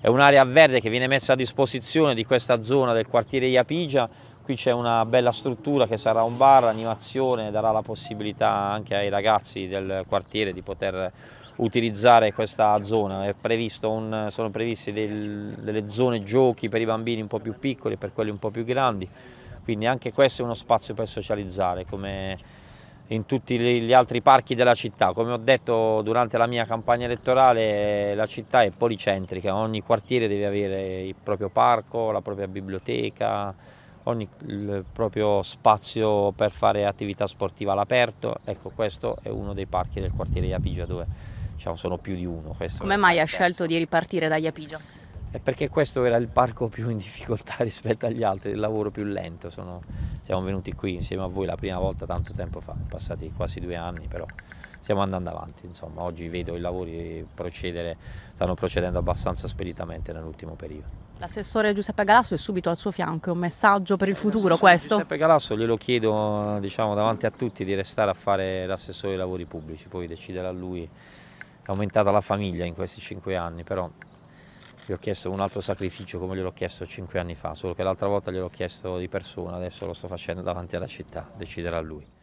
è un'area verde che viene messa a disposizione di questa zona del quartiere Iapigia, qui c'è una bella struttura che sarà un bar, animazione, darà la possibilità anche ai ragazzi del quartiere di poter utilizzare questa zona. Un, sono previste del, delle zone giochi per i bambini un po' più piccoli e per quelli un po' più grandi, quindi anche questo è uno spazio per socializzare come in tutti gli altri parchi della città. Come ho detto durante la mia campagna elettorale, la città è policentrica, ogni quartiere deve avere il proprio parco, la propria biblioteca, ogni, il proprio spazio per fare attività sportiva all'aperto. Ecco, questo è uno dei parchi del quartiere Iapigia dove diciamo, sono più di uno. Questo Come mai ha scelto di ripartire da Iapigia? perché questo era il parco più in difficoltà rispetto agli altri, il lavoro più lento. Sono siamo venuti qui insieme a voi la prima volta tanto tempo fa, passati quasi due anni, però stiamo andando avanti, insomma, oggi vedo i lavori procedere, stanno procedendo abbastanza speditamente nell'ultimo periodo. L'assessore Giuseppe Galasso è subito al suo fianco, è un messaggio per il futuro questo? Giuseppe Galasso glielo chiedo diciamo, davanti a tutti di restare a fare l'assessore ai lavori pubblici, poi deciderà lui, è aumentata la famiglia in questi cinque anni, però gli ho chiesto un altro sacrificio come gliel'ho chiesto cinque anni fa, solo che l'altra volta gliel'ho chiesto di persona, adesso lo sto facendo davanti alla città, deciderà lui.